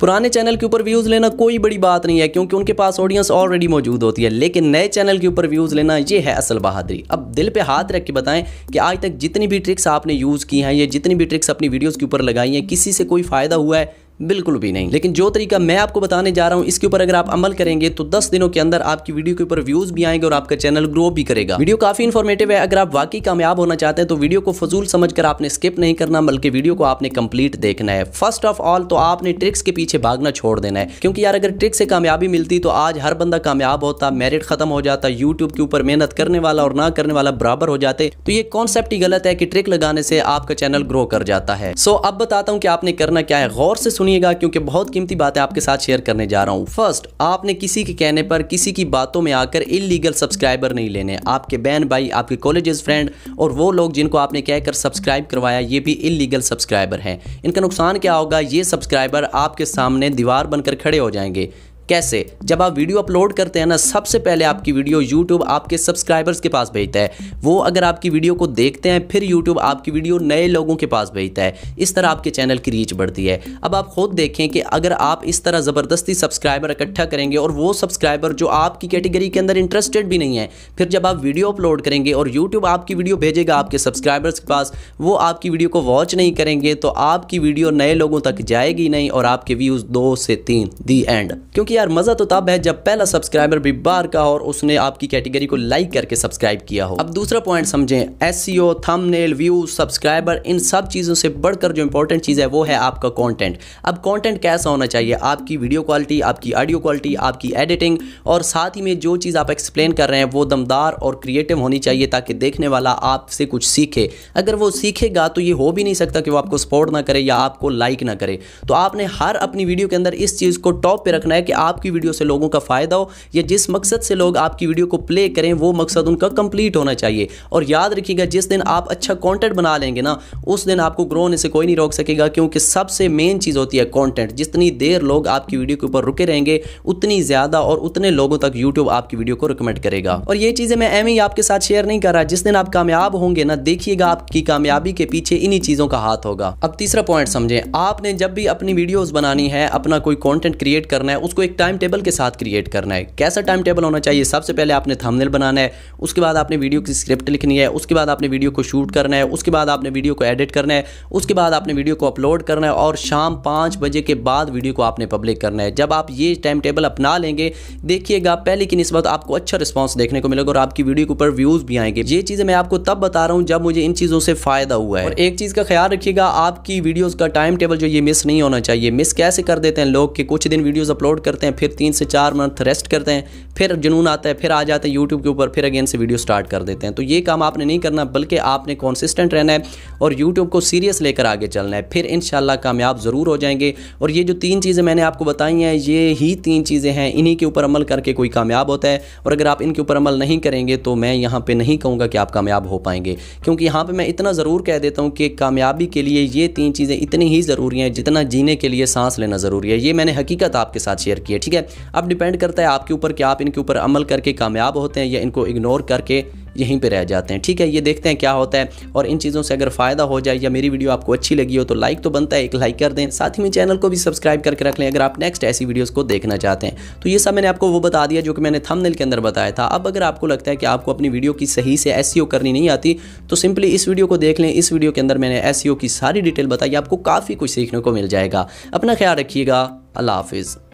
पुराने चैनल के ऊपर व्यूज़ लेना कोई बड़ी बात नहीं है क्योंकि उनके पास ऑडियंस ऑलरेडी मौजूद होती है लेकिन नए चैनल के ऊपर व्यूज़ लेना ये है असल बहादुरी अब दिल पे हाथ रख के बताएं कि आज तक जितनी भी ट्रिक्स आपने यूज़ की हैं या जितनी भी ट्रिक्स अपनी वीडियोज़ के ऊपर लगाई हैं किसी से कोई फ़ायदा हुआ है बिल्कुल भी नहीं लेकिन जो तरीका मैं आपको बताने जा रहा हूँ इसके ऊपर अगर आप अमल करेंगे तो दस दिनों के अंदर आपकी वीडियो के ऊपर व्यूज भी आएंगे और आपका चैनल ग्रो भी करेगा वीडियो काफी इन्फॉर्मेटिव है अगर आप वाकई कामयाब होना चाहते हैं तो वीडियो को फजूल समझ आपने स्किप नहीं करना बल्कि वीडियो को आपने कंप्लीट देखना है फर्स्ट ऑफ ऑल तो आपने ट्रिक्स के पीछे भागना छोड़ देना है क्योंकि यार अगर ट्रिक्स से कामयाबी मिलती तो आज हर बंदा कामयाब होता मेरिट खत्म हो जाता यूट्यूब के ऊपर मेहनत करने वाला और ना करने वाला बराबर हो जाते तो ये कॉन्सेप्ट ही गलत है कि ट्रिक लगाने से आपका चैनल ग्रो कर जाता है सो अब बताता हूँ कि आपने करना क्या है गौर से सुनिए सुनिएगा क्योंकि बहुत कीमती बातें आपके साथ शेयर करने जा रहा हूँ फर्स्ट आपने किसी के कहने पर किसी की बातों में आकर इलीगल सब्सक्राइबर नहीं लेने आपके बहन भाई आपके कॉलेजेस फ्रेंड और वो लोग जिनको आपने कहकर सब्सक्राइब करवाया ये भी इलीगल सब्सक्राइबर हैं इनका नुकसान क्या होगा ये सब्सक्राइबर आपके सामने दीवार बनकर खड़े हो जाएंगे कैसे जब आप वीडियो अपलोड करते हैं ना सबसे पहले आपकी वीडियो यूट्यूब आपके सब्सक्राइबर्स के पास भेजता है वो अगर आपकी वीडियो को देखते हैं फिर यूट्यूब आपकी वीडियो नए लोगों के पास भेजता है इस तरह आपके चैनल की रीच बढ़ती है अब आप खुद देखें कि अगर आप इस तरह ज़बरदस्ती सब्सक्राइबर इकट्ठा करेंगे और वो सब्सक्राइबर जो आपकी कैटेगरी के अंदर इंटरेस्टेड भी नहीं है फिर जब आप वीडियो अपलोड करेंगे और यूट्यूब आपकी वीडियो भेजेगा आपके सब्सक्राइबर्स के पास वो आपकी वीडियो को वॉच नहीं करेंगे तो आपकी वीडियो नए लोगों तक जाएगी नहीं और आपके व्यूज़ दो से तीन दी एंड क्योंकि यार मज़ा तो तब है जब पहला सब्सक्राइबर भी बार का और उसने आपकी कैटेगरी को लाइक करके सब्सक्राइब किया हो अब दूसरा पॉइंट समझे एस थंबनेल व्यू सब्सक्राइबर इन सब चीज़ों से बढ़कर जो इंपॉर्टेंट चीज़ है वो है आपका कॉन्टेंट अब कॉन्टेंट कैसा होना चाहिए आपकी वीडियो क्वालिटी आपकी ऑडियो क्वालिटी आपकी एडिटिंग और साथ ही में जो चीज़ आप एक्सप्लेन कर रहे हैं वो दमदार और क्रिएटिव होनी चाहिए ताकि देखने वाला आपसे कुछ सीखे अगर वो सीखेगा तो ये हो भी नहीं सकता कि वो आपको सपोर्ट ना करे या आपको लाइक ना करे तो आपने हर अपनी वीडियो के अंदर इस चीज़ को टॉप पे रखना है कि आप आपकी वीडियो से लोगों का फ़ायदा हो या जिस मकसद से लोग आपकी वीडियो को प्ले करें वो मकसद उनका कंप्लीट होना चाहिए और याद रखिएगा जिस दिन आप अच्छा कॉन्टेंट बना लेंगे ना उस दिन आपको ग्रो होने से कोई नहीं रोक सकेगा क्योंकि सबसे मेन चीज़ होती है कॉन्टेंट जितनी देर लोग आपकी वीडियो के ऊपर रुके रहेंगे उतनी ज़्यादा और उतने लोगों तक यूट्यूब आपकी वीडियो को रिकमेंड करेगा और ये चीज़ें मैं एम ही आपके साथ शेयर नहीं कर रहा जिस दिन आप कामयाब होंगे ना देखिएगा आपकी कामयाबी के पीछे इन्हीं चीज़ों का हाथ होगा अब तीसरा पॉइंट समझें आपने जब भी अपनी वीडियोस बनानी है अपना कोई कंटेंट क्रिएट करना है उसको एक टाइम टेबल के साथ क्रिएट करना है कैसा टाइम टेबल होना चाहिए सबसे पहले आपने थंबनेल बनाना है उसके बाद आपने वीडियो की स्क्रिप्ट लिखनी है उसके बाद आपने वीडियो को शूट करना है उसके बाद आपने वीडियो को एडिट करना है उसके बाद आपने वीडियो को अपलोड करना है और शाम पाँच बजे के बाद वीडियो को आपने पब्लिक करना है जब आप ये टाइम टेबल अपना लेंगे देखिएगा पहले की नस्बत आपको अच्छा रिस्पॉन्स देखने को मिलेगा और आपकी वीडियो के ऊपर व्यूज़ भी आएंगे ये चीज़ें मैं आपको तब बता रहा हूँ जब मुझे इन चीज़ों से फ़ायदा हुआ है और एक चीज़ का ख्याल रखिएगा आपकी वीडियोज़ का टाइम टेबल जो ये मिस नहीं होना चाहिए मिस कैसे कर देते हैं लोग कि कुछ दिन वीडियोज़ अपलोड करते करते हैं फिर तीन से चार मंथ रेस्ट करते हैं फिर जुनून आता है फिर आ जाते हैं यूट्यूब के ऊपर फिर अगेन से वीडियो स्टार्ट कर देते हैं तो ये काम आपने नहीं करना बल्कि आपने कॉन्सिस्टेंट रहना है और यूट्यूब को सीरियस लेकर आगे चलना है फिर इन कामयाब ज़रूर हो जाएंगे और ये जो तीन चीज़ें मैंने आपको बताई हैं ये ही तीन चीज़ें हैं इन्हीं के ऊपर अमल करके कोई कामयाब होता है और अगर आप इनके ऊपर अमल नहीं करेंगे तो मैं यहाँ पर नहीं कहूँगा कि आप कामयाब हो पाएंगे क्योंकि यहाँ पर मैं इतना ज़रूर कह देता हूँ कि कामयाबी के लिए ये तीन चीज़ें इतनी ही ज़रूरी हैं जितना जीने के लिए सांस लेना ज़रूरी है ये मैंने हकीकत आपके साथ शेयर की की है ठीक है अब डिपेंड करता है आपके ऊपर कि आप इनके ऊपर अमल करके कामयाब होते हैं या इनको इग्नोर करके यहीं पे रह जाते हैं ठीक है ये देखते हैं क्या होता है और इन चीज़ों से अगर फ़ायदा हो जाए या मेरी वीडियो आपको अच्छी लगी हो तो लाइक तो बनता है एक लाइक कर दें साथ ही में चैनल को भी सब्सक्राइब करके रख लें अगर आप नेक्स्ट ऐसी वीडियोज़ को देखना चाहते हैं तो ये सब मैंने आपको वो बता दिया जो कि मैंने थंबनेल के अंदर बताया था अब अगर आपको लगता है कि आपको अपनी वीडियो की सही से एस e करनी नहीं आती तो सिंपली इस वीडियो को देख लें इस वीडियो के अंदर मैंने एस e की सारी डिटेल बताई आपको काफ़ी कुछ सीखने को मिल जाएगा अपना ख्याल रखिएगा अल्लाह हाफिज़